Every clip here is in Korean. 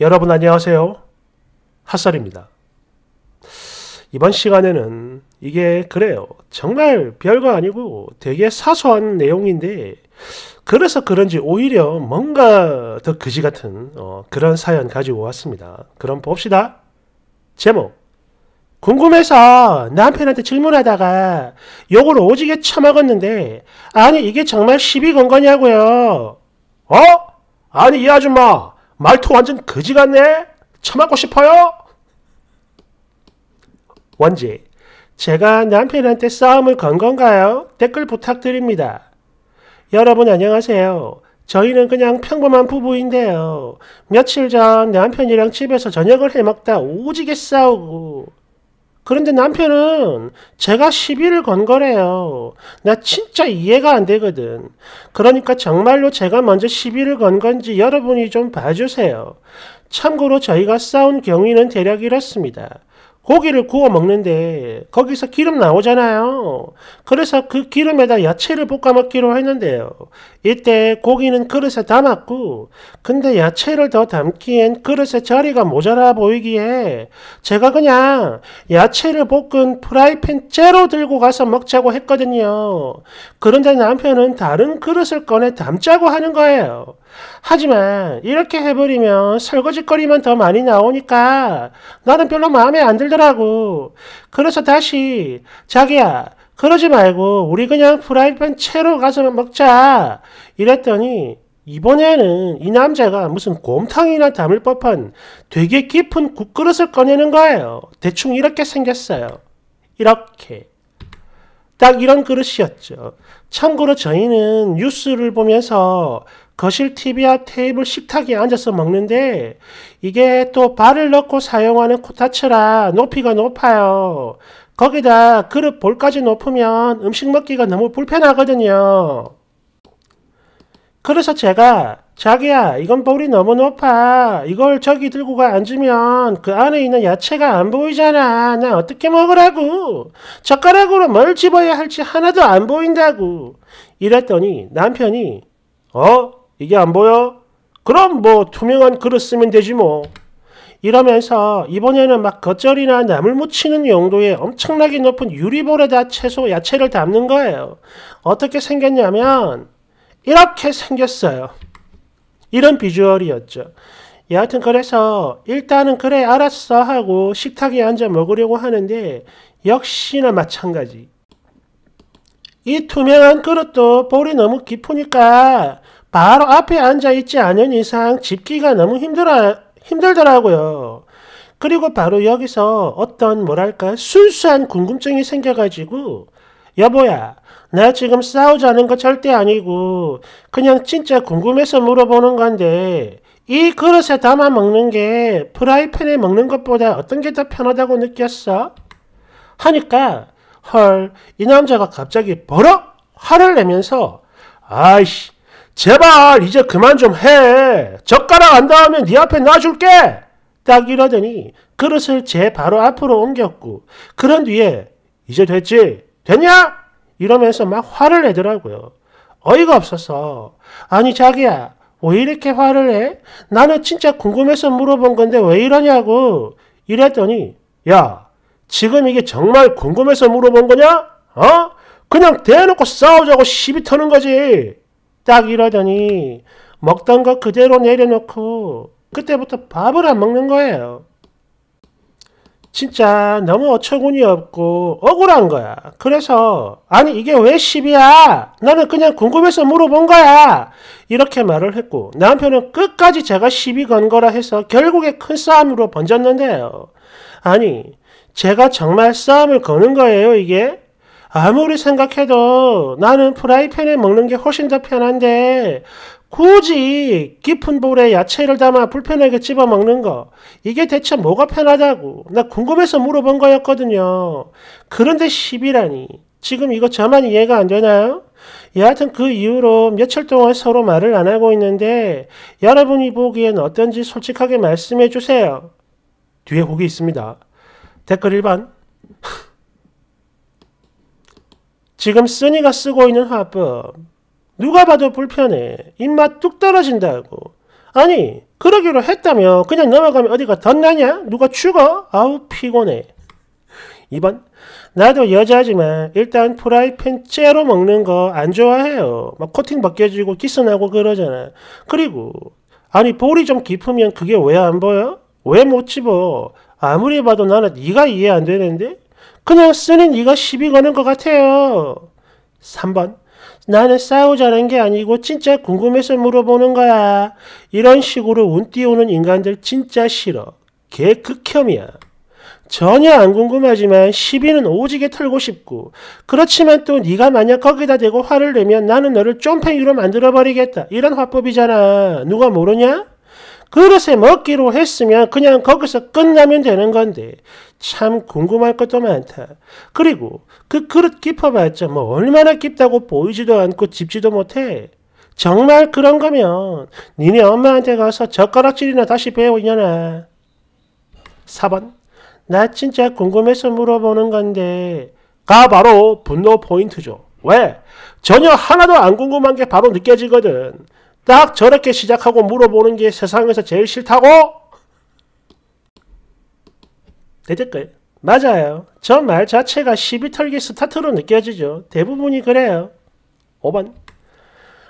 여러분 안녕하세요. 핫살입니다. 이번 시간에는 이게 그래요. 정말 별거 아니고 되게 사소한 내용인데 그래서 그런지 오히려 뭔가 더 그지 같은 어, 그런 사연 가지고 왔습니다. 그럼 봅시다. 제목 궁금해서 남편한테 질문하다가 욕을 오지게 처먹었는데 아니 이게 정말 시비 건 거냐고요. 어? 아니 이 아줌마 말투 완전 거지 같네? 처맞고 싶어요? 원지, 제가 남편한테 싸움을 건 건가요? 댓글 부탁드립니다. 여러분 안녕하세요. 저희는 그냥 평범한 부부인데요. 며칠 전 남편이랑 집에서 저녁을 해먹다 오지게 싸우고 그런데 남편은 제가 시비를 건 거래요. 나 진짜 이해가 안 되거든. 그러니까 정말로 제가 먼저 시비를 건 건지 여러분이 좀 봐주세요. 참고로 저희가 싸운 경위는 대략 이렇습니다. 고기를 구워 먹는데 거기서 기름 나오잖아요. 그래서 그 기름에다 야채를 볶아 먹기로 했는데요. 이때 고기는 그릇에 담았고 근데 야채를 더 담기엔 그릇에 자리가 모자라 보이기에 제가 그냥 야채를 볶은 프라이팬 째로 들고 가서 먹자고 했거든요. 그런데 남편은 다른 그릇을 꺼내 담자고 하는 거예요. 하지만 이렇게 해버리면 설거지거리만 더 많이 나오니까 나는 별로 마음에 안 들더라고. 그래서 다시 자기야 그러지 말고 우리 그냥 프라이팬 채로 가서 먹자. 이랬더니 이번에는 이 남자가 무슨 곰탕이나 담을 법한 되게 깊은 국그릇을 꺼내는 거예요. 대충 이렇게 생겼어요. 이렇게. 딱 이런 그릇이었죠. 참고로 저희는 뉴스를 보면서 거실 TV와 테이블 식탁에 앉아서 먹는데 이게 또 발을 넣고 사용하는 코타츠라 높이가 높아요. 거기다 그릇 볼까지 높으면 음식 먹기가 너무 불편하거든요. 그래서 제가 자기야 이건 볼이 너무 높아 이걸 저기 들고 가 앉으면 그 안에 있는 야채가 안 보이잖아 나 어떻게 먹으라고 젓가락으로 뭘 집어야 할지 하나도 안 보인다고 이랬더니 남편이 어? 이게 안 보여? 그럼 뭐 투명한 그릇 쓰면 되지 뭐 이러면서 이번에는 막 겉절이나 나물 무치는 용도에 엄청나게 높은 유리볼에다 채소 야채를 담는 거예요 어떻게 생겼냐면 이렇게 생겼어요 이런 비주얼이었죠. 예, 여하튼 그래서 일단은 그래 알았어 하고 식탁에 앉아 먹으려고 하는데 역시나 마찬가지. 이 투명한 그릇도 볼이 너무 깊으니까 바로 앞에 앉아 있지 않은 이상 집기가 너무 힘들어, 힘들더라고요. 그리고 바로 여기서 어떤 뭐랄까 순수한 궁금증이 생겨가지고 여보야, 나 지금 싸우자는 거 절대 아니고, 그냥 진짜 궁금해서 물어보는 건데, 이 그릇에 담아 먹는 게 프라이팬에 먹는 것보다 어떤 게 더 편하다고 느꼈어? 하니까, 헐, 이 남자가 갑자기 버럭 화를 내면서, 아이씨, 제발 이제 그만 좀 해. 젓가락 안 닿으면 네 앞에 놔줄게. 딱 이러더니 그릇을 제 바로 앞으로 옮겼고 그런 뒤에 이제 됐지? 됐냐? 이러면서 막 화를 내더라고요. 어이가 없어서 아니 자기야 왜 이렇게 화를 내? 나는 진짜 궁금해서 물어본 건데 왜 이러냐고 이랬더니 야 지금 이게 정말 궁금해서 물어본 거냐? 어? 그냥 대놓고 싸우자고 시비 터는 거지 딱 이러더니 먹던 거 그대로 내려놓고 그때부터 밥을 안 먹는 거예요. 진짜 너무 어처구니 없고 억울한 거야. 그래서 아니 이게 왜 10이야? 나는 그냥 궁금해서 물어본 거야. 이렇게 말을 했고 남편은 끝까지 제가 10이 건 거라 해서 결국에 큰 싸움으로 번졌는데요. 아니 제가 정말 싸움을 거는 거예요 이게? 아무리 생각해도 나는 프라이팬에 먹는 게 훨씬 더 편한데 굳이 깊은 볼에 야채를 담아 불편하게 집어 먹는 거. 이게 대체 뭐가 편하다고. 나 궁금해서 물어본 거였거든요. 그런데 10이라니. 지금 이거 저만 이해가 안 되나요? 여하튼 그 이후로 며칠 동안 서로 말을 안 하고 있는데 여러분이 보기엔 어떤지 솔직하게 말씀해 주세요. 뒤에 곡이 있습니다. 댓글 1번. 지금 쓰니가 쓰고 있는 화법. 누가 봐도 불편해. 입맛 뚝 떨어진다고. 아니, 그러기로 했다며 그냥 넘어가면 어디가 덧나냐? 누가 죽어? 아우 피곤해. 2번 나도 여자지만 일단 프라이팬 째로 먹는 거 안 좋아해요. 막 코팅 벗겨지고 기스나고 그러잖아. 그리고 아니 볼이 좀 깊으면 그게 왜 안 보여? 왜 못 집어? 아무리 봐도 나는 네가 이해 안 되는데? 그냥 쓰는 네가 시비 거는 것 같아요. 3번 나는 싸우자는 게 아니고 진짜 궁금해서 물어보는 거야. 이런 식으로 운 띄우는 인간들 진짜 싫어. 개 극혐이야. 전혀 안 궁금하지만 시비는 오지게 털고 싶고 그렇지만 또 네가 만약 거기다 대고 화를 내면 나는 너를 쫌팽이로 만들어버리겠다. 이런 화법이잖아. 누가 모르냐? 그릇에 먹기로 했으면 그냥 거기서 끝나면 되는 건데 참 궁금할 것도 많다. 그리고 그 그릇 깊어봤자 뭐 얼마나 깊다고 보이지도 않고 집지도 못해. 정말 그런 거면 니네 엄마한테 가서 젓가락질이나 다시 배워 이년아. 4번 나 진짜 궁금해서 물어보는 건데 가 바로 분노 포인트죠. 왜? 전혀 하나도 안 궁금한 게 바로 느껴지거든. 딱 저렇게 시작하고 물어보는 게 세상에서 제일 싫다고? 대댓글 맞아요. 저 말 자체가 시비 털기 스타트로 느껴지죠. 대부분이 그래요. 5번.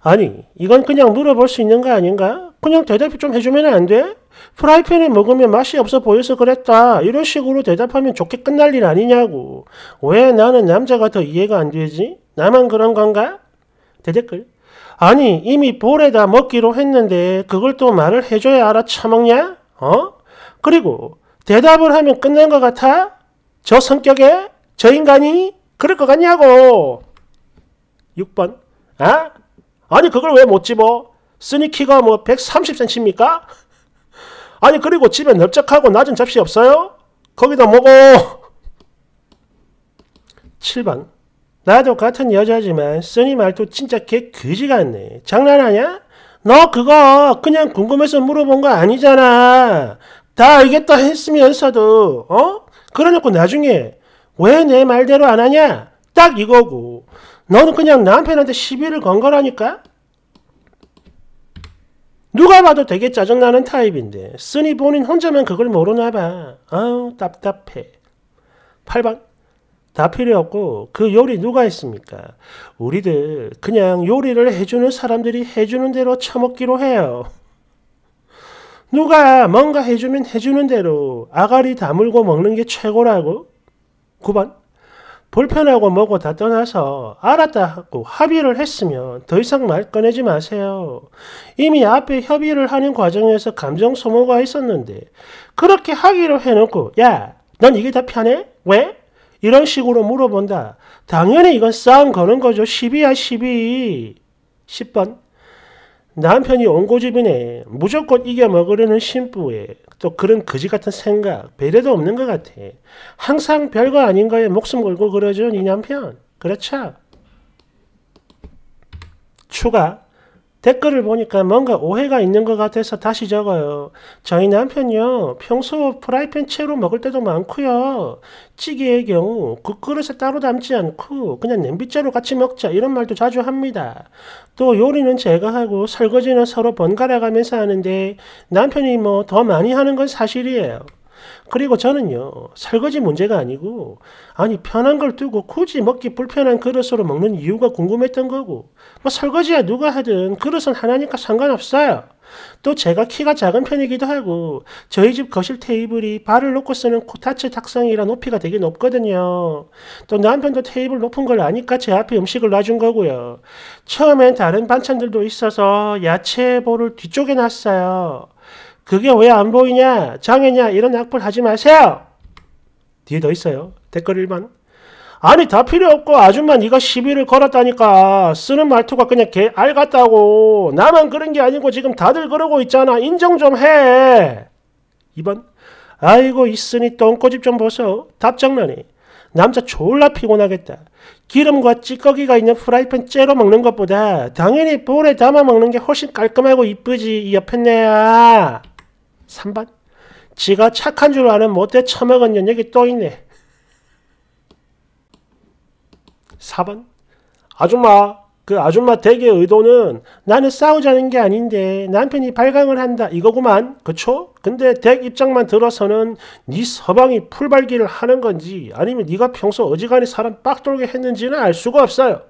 아니, 이건 그냥 물어볼 수 있는 거 아닌가? 그냥 대답 좀 해주면 안 돼? 프라이팬에 먹으면 맛이 없어 보여서 그랬다. 이런 식으로 대답하면 좋게 끝날 일 아니냐고. 왜 나는 남자가 더 이해가 안 되지? 나만 그런 건가? 대댓글. 아니 이미 볼에다 먹기로 했는데 그걸 또 말을 해줘야 알아 차먹냐 어? 그리고 대답을 하면 끝난 것 같아? 저 성격에? 저 인간이? 그럴 것 같냐고 6번 아? 아니 그걸 왜 못 집어? 스니키가 뭐 130cm입니까? 아니 그리고 집에 넓적하고 낮은 접시 없어요? 거기다 먹어 7번 나도 같은 여자지만 쓰니 말도 진짜 개 그지 같네. 장난하냐? 너 그거 그냥 궁금해서 물어본 거 아니잖아. 다 알겠다 했으면서도 어? 그러놓고 나중에 왜 내 말대로 안 하냐? 딱 이거고. 너는 그냥 남편한테 시비를 건 거라니까? 누가 봐도 되게 짜증나는 타입인데 쓰니 본인 혼자만 그걸 모르나 봐. 아우 답답해. 8번 다 필요 없고 그 요리 누가 했습니까? 우리들 그냥 요리를 해주는 사람들이 해주는 대로 처먹기로 해요. 누가 뭔가 해주면 해주는 대로 아가리 다물고 먹는 게 최고라고? 9번 불편하고 먹고다 떠나서 알았다 하고 합의를 했으면 더 이상 말 꺼내지 마세요. 이미 앞에 협의를 하는 과정에서 감정 소모가 있었는데 그렇게 하기로 해놓고 야넌 이게 다 편해? 왜? 이런 식으로 물어본다. 당연히 이건 싸움 거는 거죠. 1 0야 12. 10번. 남편이 온고집이네. 무조건 이겨먹으려는 신부에 또 그런 거지 같은 생각, 배려도 없는 것 같아. 항상 별거 아닌 거에 목숨 걸고 그러죠, 네 남편. 그렇죠? 추가. 댓글을 보니까 뭔가 오해가 있는 것 같아서 다시 적어요. 저희 남편요, 평소 프라이팬 채로 먹을 때도 많고요. 찌개의 경우 국그릇에 따로 담지 않고 그냥 냄비째로 같이 먹자 이런 말도 자주 합니다. 또 요리는 제가 하고 설거지는 서로 번갈아 가면서 하는데 남편이 뭐 더 많이 하는 건 사실이에요. 그리고 저는요, 설거지 문제가 아니고, 아니, 편한 걸 두고 굳이 먹기 불편한 그릇으로 먹는 이유가 궁금했던 거고, 뭐 설거지야 누가 하든 그릇은 하나니까 상관없어요. 또 제가 키가 작은 편이기도 하고, 저희 집 거실 테이블이 발을 놓고 쓰는 코타츠 탁상이라 높이가 되게 높거든요. 또 남편도 테이블 높은 걸 아니까 제 앞에 음식을 놔준 거고요. 처음엔 다른 반찬들도 있어서 야채볼을 뒤쪽에 놨어요. 그게 왜 안 보이냐? 장애냐? 이런 악플 하지 마세요. 뒤에 더 있어요. 댓글 1번. 아니 다 필요 없고 아줌마 네가 시비를 걸었다니까 쓰는 말투가 그냥 개 알 같다고 나만 그런 게 아니고 지금 다들 그러고 있잖아 인정 좀해 2번 아이고 있으니 똥꼬집 좀 보소 답장란이 남자 졸라 피곤하겠다 기름과 찌꺼기가 있는 프라이팬 째로 먹는 것보다 당연히 볼에 담아 먹는 게 훨씬 깔끔하고 이쁘지 이 옆에 내야 3번. 지가 착한 줄 아는 못돼 처먹은 년역이 또 있네. 4번. 아줌마, 그 아줌마 댁의 의도는 나는 싸우자는 게 아닌데 남편이 발광을 한다 이거구만. 그쵸? 근데 댁 입장만 들어서는 네 서방이 풀발기를 하는 건지 아니면 네가 평소 어지간히 사람 빡돌게 했는지는 알 수가 없어요.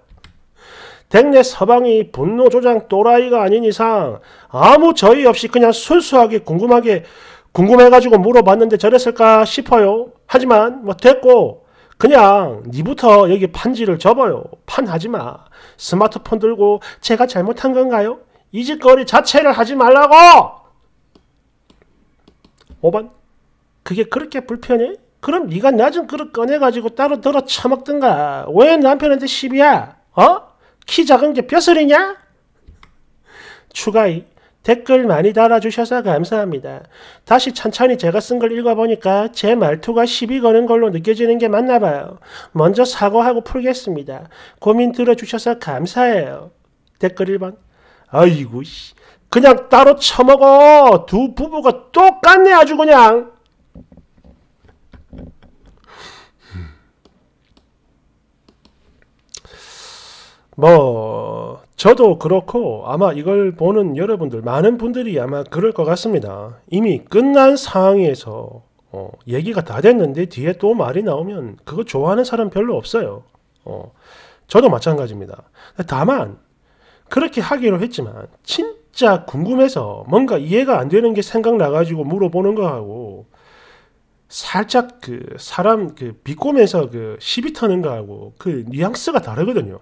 댕내 서방이 분노 조장 또라이가 아닌 이상 아무 저의 없이 그냥 순수하게 궁금하게 궁금해가지고 물어봤는데 저랬을까 싶어요. 하지만 뭐 됐고 그냥 니부터 여기 판지를 접어요. 판하지 마. 스마트폰 들고 제가 잘못한 건가요? 이 짓거리 자체를 하지 말라고! 5번 그게 그렇게 불편해? 그럼 네가 낮은 그릇 꺼내가지고 따로 들어 처먹든가. 왜 남편한테 시비야? 어? 키 작은 게 뼈슬이냐? 추가 댓글 많이 달아주셔서 감사합니다. 다시 천천히 제가 쓴 걸 읽어보니까 제 말투가 시비 거는 걸로 느껴지는 게 맞나 봐요. 먼저 사과하고 풀겠습니다. 고민 들어주셔서 감사해요. 댓글 1번. 아이고, 그냥 따로 처먹어. 두 부부가 똑같네, 아주 그냥. 뭐 저도 그렇고 아마 이걸 보는 여러분들 많은 분들이 아마 그럴 것 같습니다. 이미 끝난 상황에서 어, 얘기가 다 됐는데 뒤에 또 말이 나오면 그거 좋아하는 사람 별로 없어요. 어, 저도 마찬가지입니다. 다만 그렇게 하기로 했지만 진짜 궁금해서 뭔가 이해가 안 되는 게 생각나가지고 물어보는 거하고 살짝 그 사람 그 비꼬면서 그 시비 터는 거하고 그 뉘앙스가 다르거든요.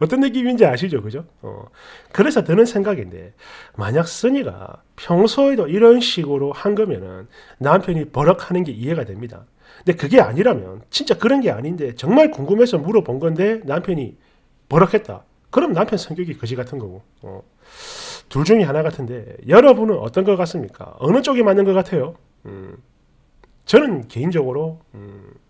어떤 느낌인지 아시죠? 그죠? 어. 그래서 드는 생각인데 만약 선이가 평소에도 이런 식으로 한 거면은 남편이 버럭하는 게 이해가 됩니다. 근데 그게 아니라면 진짜 그런 게 아닌데 정말 궁금해서 물어본 건데 남편이 버럭했다. 그럼 남편 성격이 거지 같은 거고. 어. 둘 중에 하나 같은데 여러분은 어떤 것 같습니까? 어느 쪽이 맞는 것 같아요? 음. 저는 개인적으로 음.